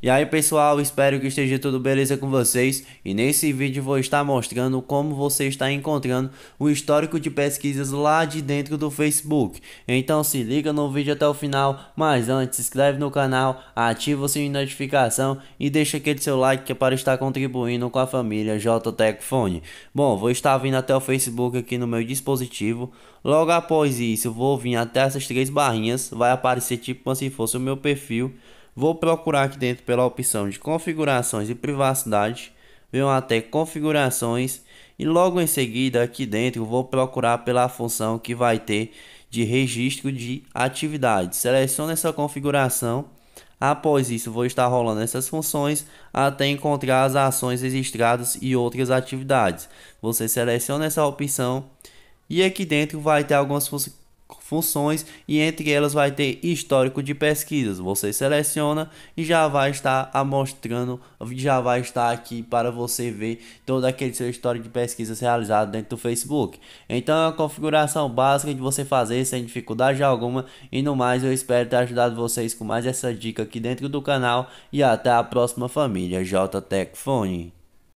E aí pessoal, espero que esteja tudo beleza com vocês e nesse vídeo vou estar mostrando como você está encontrando o histórico de pesquisas lá de dentro do Facebook. Então se liga no vídeo até o final, mas antes se inscreve no canal, ativa o sininho de notificação e deixa aquele seu like que é para estar contribuindo com a família JTEC Fone. Bom, vou estar vindo até o Facebook aqui no meu dispositivo, logo após isso vou vir até essas três barrinhas, vai aparecer tipo como se fosse o meu perfil. Vou procurar aqui dentro pela opção de configurações e privacidade. Venho até configurações e logo em seguida aqui dentro vou procurar pela função que vai ter de registro de atividade. Seleciono essa configuração. Após isso, vou estar rolando essas funções até encontrar as ações registradas e outras atividades. Você seleciona essa opção e aqui dentro vai ter algumas funções e entre elas vai ter histórico de pesquisas. Você seleciona e já vai estar amostrando, já vai estar aqui para você ver todo aquele seu histórico de pesquisas realizado dentro do Facebook. Então é uma configuração básica de você fazer sem dificuldade alguma e no mais eu espero ter ajudado vocês com mais essa dica aqui dentro do canal e até a próxima família JTech Phone.